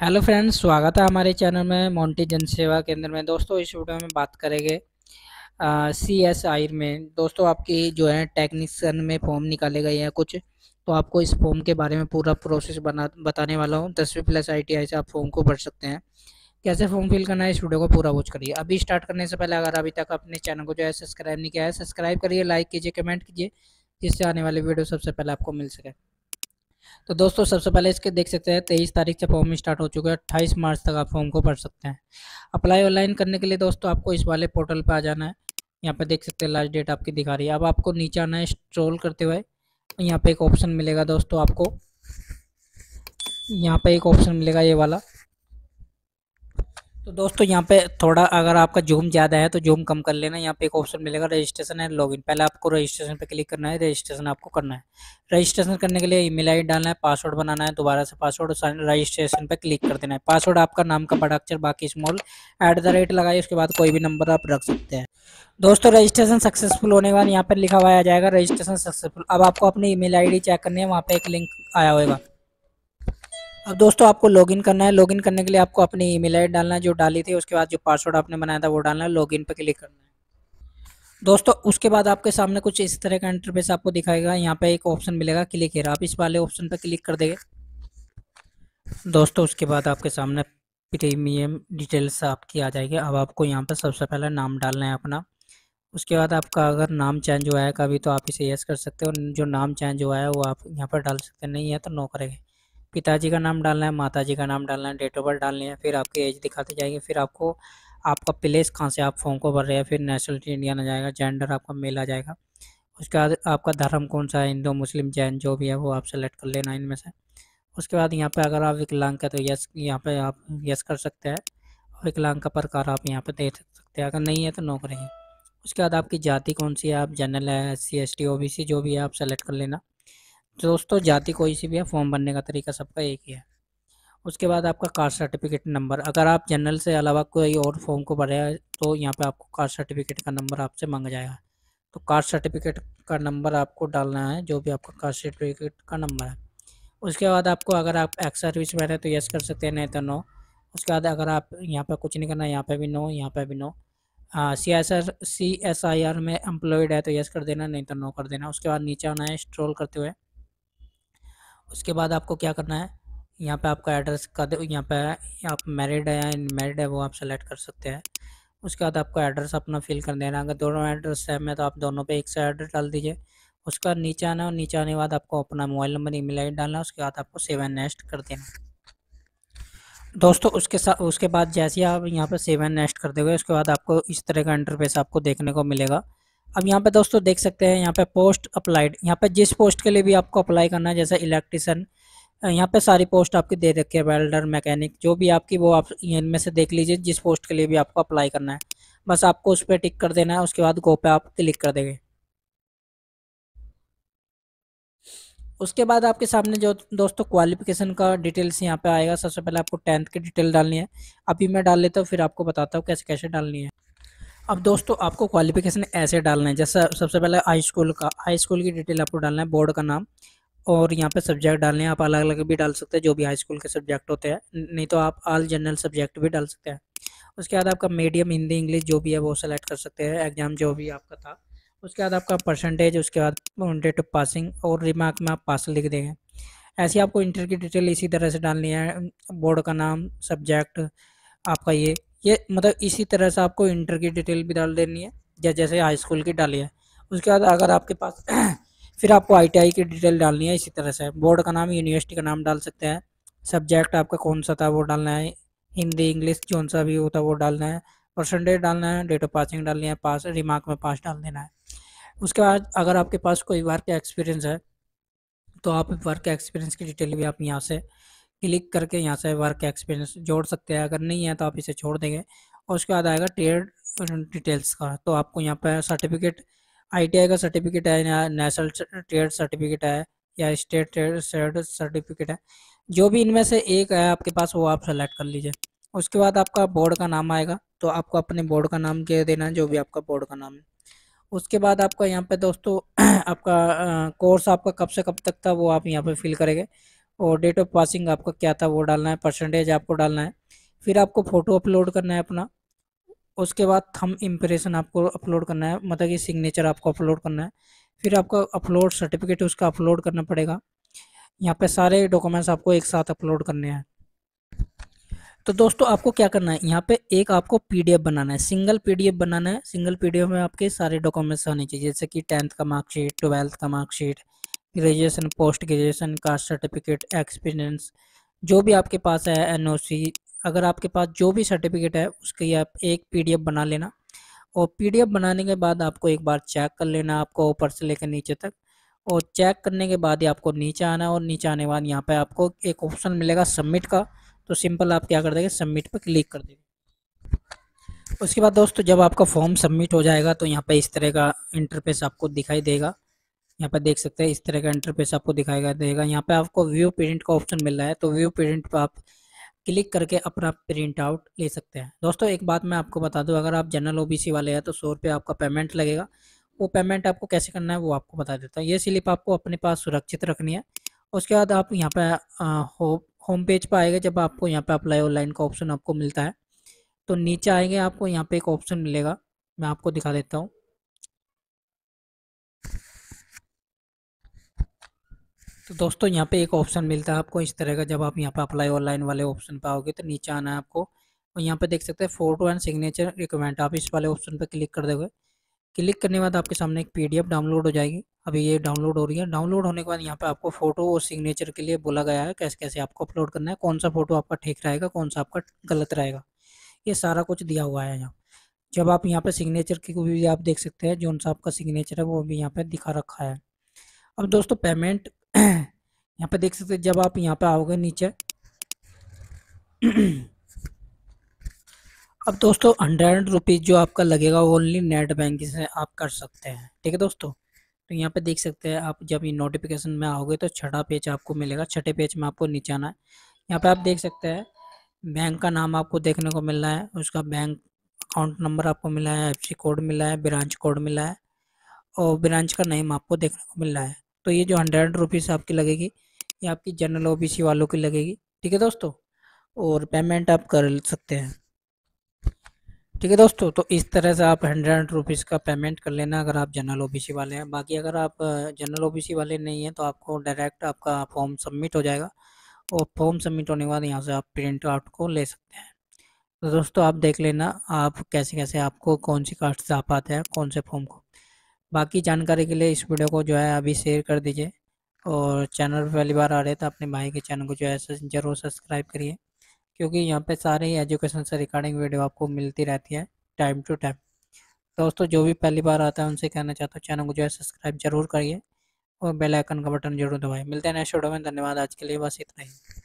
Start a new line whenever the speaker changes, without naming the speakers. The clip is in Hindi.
हेलो फ्रेंड्स स्वागत है हमारे चैनल में मोंटी जन सेवा केंद्र में दोस्तों इस वीडियो में बात करेंगे सी एस आई में दोस्तों आपकी जो है टेक्नीसन में फॉर्म निकाले गए हैं कुछ तो आपको इस फॉर्म के बारे में पूरा प्रोसेस बना बताने वाला हूँ दसवीं प्लस आई से आप फॉर्म को भर सकते हैं कैसे फॉर्म फिल करना है इस वीडियो को पूरा वॉच करिए अभी स्टार्ट करने से पहले अगर अभी तक अपने चैनल को जो है सब्सक्राइब नहीं किया है सब्सक्राइब करिए लाइक कीजिए कमेंट कीजिए जिससे आने वाले वीडियो सबसे पहले आपको मिल सके तो दोस्तों सबसे पहले इसके देख सकते हैं तेईस तारीख से फॉर्म स्टार्ट हो चुका है अट्ठाईस मार्च तक आप फॉर्म को भर सकते हैं अप्लाई ऑनलाइन करने के लिए दोस्तों आपको इस वाले पोर्टल पर आ जाना है यहाँ पे देख सकते हैं लास्ट डेट आपकी दिखा रही है अब आपको नीचे आना है स्ट्रोल करते हुए यहाँ पे एक ऑप्शन मिलेगा दोस्तों आपको यहाँ पे एक ऑप्शन मिलेगा ये वाला तो दोस्तों यहाँ पे थोड़ा अगर आपका जूम ज़्यादा है तो जूम कम कर लेना यहाँ पे एक ऑप्शन मिलेगा रजिस्ट्रेशन एंड लॉगिन पहले आपको रजिस्ट्रेशन पे क्लिक करना है रजिस्ट्रेशन आपको करना है रजिस्ट्रेशन करने के लिए ईमेल आईडी डालना है पासवर्ड बनाना है दोबारा से पासवर्ड रजिस्ट्रेशन पे क्लिक कर देना है पासवर्ड आपका नाम का बड़ा अक्षर बाकी स्मॉल एट द रेट लगाइए उसके बाद कोई भी नंबर आप रख सकते हैं दोस्तों रजिस्ट्रेशन सक्सेसफुल होने के बाद यहाँ पर लिखा हुआ आ जाएगा रजिस्ट्रेशन सक्सेसफुल अब आपको अपनी ईमेल आईडी चेक करनी है वहाँ पर एक लिंक आया होगा अब दोस्तों आपको लॉगिन करना है लॉगिन करने के लिए आपको अपनी ईमेल आईडी डालना है जो डाली थी उसके बाद जो पासवर्ड आपने बनाया था वो डालना है लॉगिन पर क्लिक करना है दोस्तों उसके बाद आपके सामने कुछ इस तरह का इंटरफेस आपको दिखाएगा यहाँ पे एक ऑप्शन मिलेगा क्लिक हेयर आप इस वाले ऑप्शन पर क्लिक कर देंगे दोस्तों उसके बाद आपके सामने प्रीमियम डिटेल्स आपकी आ जाएगी अब आपको यहाँ पर सबसे पहले नाम डालना है अपना उसके बाद आपका अगर नाम चेंज हुआ है कभी तो आप इसे यस कर सकते हो जो नाम चेंज हुआ है वो आप यहाँ पर डाल सकते हैं नहीं है तो नो करेंगे पिताजी का नाम डालना है माता जी का नाम डालना है डेट ऑफ बर्थ डालनी है फिर आपकी एज दिखाते जाएंगे फिर आपको आपका प्लेस कहाँ से आप फॉर्म को भर रहे हैं फिर नेशनलिटी इंडियन आ जाएगा जेंडर आपका मेल आ जाएगा उसके बाद आपका धर्म कौन सा है हिंदू मुस्लिम जैन जो भी है वो आप सेलेक्ट कर लेना इनमें से उसके बाद यहाँ पे अगर आप विकलांग का तो यस यहाँ पे आप यस कर सकते हैं और विकलांग का प्रकार आप यहाँ पे दे सकते हैं अगर नहीं है तो नो करेंगे उसके बाद आपकी जाति कौन सी है आप जनरल है S C S T O B C जो भी है आप सेलेक्ट कर लेना दोस्तों जाति कोई सी भी है फॉर्म भरने का तरीका सबका एक ही है उसके बाद आपका कास्ट सर्टिफिकेट नंबर अगर आप जनरल से अलावा कोई और फॉर्म को भरे तो यहाँ पे आपको कास्ट सर्टिफिकेट का नंबर आपसे मांगा जाएगा तो कास्ट सर्टिफिकेट का नंबर आपको डालना है जो भी आपका कास्ट सर्टिफिकेट का नंबर है उसके बाद आपको अगर आप एक्स सर्विस में हैं तो यस कर सकते हैं नहीं तो नो उसके बाद अगर आप यहाँ पर कुछ नहीं करना यहाँ पर भी नो यहाँ पर भी no C S R C S I R में एम्प्लॉयड है तो यस कर देना नहीं तो नो कर देना उसके बाद नीचे आना है स्ट्रोल करते हुए उसके बाद आपको क्या करना है यहाँ पे आपका एड्रेस का यहाँ पे आप मैरिड है या मैरिड है वो आप सेलेक्ट कर सकते हैं उसके बाद आपको एड्रेस अपना फिल कर देना अगर दोनों एड्रेस सेम है तो आप दोनों पे एक से एड्रेस डाल दीजिए उसका नीचे आना और नीचे आने के बाद आपको अपना मोबाइल नंबर ई मेल डालना उसके बाद आपको सेव एंड नेक्स्ट कर देना दोस्तों उसके साथ उसके बाद जैसे आप यहाँ पर सेव एंड नेक्स्ट कर दोगे उसके बाद आपको इस तरह का इंटरफेस आपको देखने को मिलेगा अब यहाँ पे दोस्तों देख सकते हैं यहाँ पे पोस्ट अप्लाइड यहाँ पे जिस पोस्ट के लिए भी आपको अप्लाई करना है जैसे इलेक्ट्रिशन यहाँ पे सारी पोस्ट आपकी दे रखी है वेल्डर मैकेनिक जो भी आपकी वो आप इनमें से देख लीजिए जिस पोस्ट के लिए भी आपको अप्लाई करना है बस आपको उस पर टिक कर देना है उसके बाद गो पे आप क्लिक कर देंगे उसके बाद आपके सामने जो दोस्तों क्वालिफिकेशन का डिटेल्स यहाँ पे आएगा सबसे पहले आपको टेंथ की डिटेल डालनी है अभी मैं डाल लेता हूँ फिर आपको बताता हूँ कैसे कैसे डालनी है अब दोस्तों आपको क्वालिफिकेशन ऐसे डालना है जैसा सबसे पहले हाई स्कूल का हाई स्कूल की डिटेल आपको डालना है बोर्ड का नाम और यहाँ पे सब्जेक्ट डालने हैं आप अलग अलग भी डाल सकते हैं जो भी हाई स्कूल के सब्जेक्ट होते हैं नहीं तो आप ऑल जनरल सब्जेक्ट भी डाल सकते हैं उसके बाद आपका मीडियम हिंदी इंग्लिश जो भी है वो सेलेक्ट कर सकते हैं एग्ज़ाम जो भी आपका था उसके बाद आपका परसेंटेज उसके बाद डेट ऑफ पासिंग और रिमार्क में आप पास लिख देंगे ऐसी आपको इंटर की डिटेल इसी तरह से डालनी है बोर्ड का नाम सब्जेक्ट आपका ये ये मतलब इसी तरह से आपको इंटर की डिटेल भी डाल देनी है या जैसे हाई स्कूल की डाली है उसके बाद अगर आपके पास फिर आपको आईटीआई की डिटेल डालनी है इसी तरह से बोर्ड का नाम यूनिवर्सिटी का नाम डाल सकते हैं सब्जेक्ट आपका कौन सा था वो डालना है हिंदी इंग्लिश कौन सा भी होता है वो डालना है परसेंटेज डालना है डेट ऑफ पासिंग डालनी है पास रिमार्क में पास डाल देना है उसके बाद अगर आपके पास कोई वर्क एक्सपीरियंस है तो आप वर्क एक्सपीरियंस की डिटेल भी आप यहाँ से क्लिक करके यहाँ से वर्क एक्सपीरियंस जोड़ सकते हैं अगर नहीं है तो आप इसे छोड़ देंगे और उसके बाद आएगा ट्रेड डिटेल्स का तो आपको यहाँ पर सर्टिफिकेट आईटीआई का सर्टिफिकेट है या नेशनल ट्रेड सर्टिफिकेट है या स्टेट ट्रेड सर्टिफिकेट है जो भी इनमें से एक है आपके पास वो आप सेलेक्ट कर लीजिए उसके बाद आपका बोर्ड का नाम आएगा तो आपको अपने बोर्ड का नाम दे देना जो भी आपका बोर्ड का नाम है उसके बाद आपका यहाँ पे दोस्तों आपका कोर्स आपका कब से कब तक था वो आप यहाँ पे फिल करेंगे और डेट ऑफ पासिंग आपका क्या था वो डालना है परसेंटेज आपको डालना है फिर आपको फ़ोटो अपलोड करना है अपना उसके बाद थम इम्प्रेशन आपको अपलोड करना है मतलब कि सिग्नेचर आपको अपलोड करना है फिर आपका अपलोड सर्टिफिकेट उसका अपलोड करना पड़ेगा यहाँ पे सारे डॉक्यूमेंट्स आपको एक साथ अपलोड करने हैं तो दोस्तों आपको क्या करना है यहाँ पे एक आपको पीडीएफ बनाना है सिंगल पीडीएफ बनाना है सिंगल पीडीएफ में आपके सारे डॉक्यूमेंट्स आने चाहिए जैसे कि टेंथ का मार्कशीट ट्वेल्थ का मार्कशीट ग्रेजुएशन पोस्ट ग्रेजुएशन का सर्टिफिकेट एक्सपीरियंस जो भी आपके पास है एनओसी अगर आपके पास जो भी सर्टिफिकेट है उसकी आप एक पीडीएफ बना लेना और पीडीएफ बनाने के बाद आपको एक बार चेक कर लेना आपको ऊपर से लेकर नीचे तक और चेक करने के बाद ही आपको नीचे आना और नीचे आने के बाद यहाँ पे आपको एक ऑप्शन मिलेगा सबमिट का तो सिंपल आप क्या कर देंगे सबमिट पर क्लिक कर देंगे उसके बाद दोस्तों जब आपका फॉर्म सबमिट हो जाएगा तो यहाँ पे इस तरह का इंटरफेस आपको दिखाई देगा यहाँ पर देख सकते हैं इस तरह का इंटरफेस आपको दिखाएगा देगा यहाँ पे आपको व्यू प्रिंट का ऑप्शन मिल रहा है तो व्यू प्रिंट पर आप क्लिक करके अपना प्रिंट आउट ले सकते हैं दोस्तों एक बात मैं आपको बता दूँ अगर आप जनरल ओबीसी वाले हैं तो सौ रुपये आपका पेमेंट लगेगा वो पेमेंट आपको कैसे करना है वो आपको बता देता हूँ ये स्लिप आपको अपने पास सुरक्षित रखनी है उसके बाद आप यहाँ पर होम पेज पर आएगा जब आपको यहाँ पर अप्लाई ऑनलाइन का ऑप्शन आपको मिलता है तो नीचे आएंगे आपको यहाँ पर एक ऑप्शन मिलेगा मैं आपको दिखा देता हूँ तो दोस्तों यहाँ पे एक ऑप्शन मिलता है आपको इस तरह का जब आप यहाँ पे अप्लाई ऑनलाइन वाले ऑप्शन पे आओगे तो नीचे आना है आपको और यहाँ पे देख सकते हैं फोटो एंड सिग्नेचर रिक्वायरमेंट आप इस वाले ऑप्शन पे क्लिक कर दोगे क्लिक करने के बाद आपके सामने एक पीडीएफ डाउनलोड हो जाएगी अभी ये डाउनलोड हो रही है डाउनलोड होने के बाद यहाँ पर आपको फोटो और सिग्नेचर के लिए बोला गया है कैसे कैसे आपको अपलोड करना है कौन सा फोटो आपका ठीक रहेगा कौन सा आपका गलत रहेगा ये सारा कुछ दिया हुआ है यहाँ जब आप यहाँ पे सिग्नेचर की भी आप देख सकते हैं जो सा आपका सिग्नेचर है वो भी यहाँ पे दिखा रखा है अब दोस्तों पेमेंट यहाँ पे देख सकते हैं जब आप यहाँ पे आओगे नीचे अब दोस्तों हंड्रेड रुपीज़ जो आपका लगेगा ओनली नेट बैंकिंग से आप कर सकते हैं ठीक है दोस्तों तो यहाँ पे देख सकते हैं आप जब ये नोटिफिकेशन में आओगे तो छठा पेज आपको मिलेगा छठे पेज में आपको नीचे आना है यहाँ पे आप देख सकते हैं बैंक का नाम आपको देखने को मिल रहा है उसका बैंक अकाउंट नंबर आपको मिला है एफ कोड मिला है ब्रांच कोड मिला है और ब्रांच का नेम आपको देखने को मिल रहा है तो ये जो हंड्रेड रुपीज़ आपकी लगेगी ये आपकी जनरल ओबीसी वालों की लगेगी ठीक है दोस्तों और पेमेंट आप कर सकते हैं ठीक है दोस्तों तो इस तरह से आप हंड्रेड रुपीज़ का पेमेंट कर लेना अगर आप जनरल ओबीसी वाले हैं बाकी अगर आप जनरल ओबीसी वाले नहीं हैं तो आपको डायरेक्ट आपका फॉर्म सबमिट हो जाएगा और फॉर्म सबमिट होने के बाद यहाँ से आप प्रिंट आउट को ले सकते हैं तो दोस्तों आप देख लेना आप कैसे कैसे आपको कौन सी कास्ट से आ पाते हैं कौन से फॉर्म को बाकी जानकारी के लिए इस वीडियो को जो है अभी शेयर कर दीजिए और चैनल पर पहली बार आ रहे तो अपने भाई के चैनल को जो है ज़रूर सब्सक्राइब करिए क्योंकि यहाँ पे सारे ही एजुकेशन से रिकॉर्डिंग वीडियो आपको मिलती रहती है टाइम टू टाइम दोस्तों जो भी पहली बार आता है उनसे कहना चाहता हूँ चैनल को जो है सब्सक्राइब जरूर करिए और बेल आइकन का बटन जरूर दबाएं मिलते हैं नेक्स्ट वीडियो में धन्यवाद आज के लिए बस इतना ही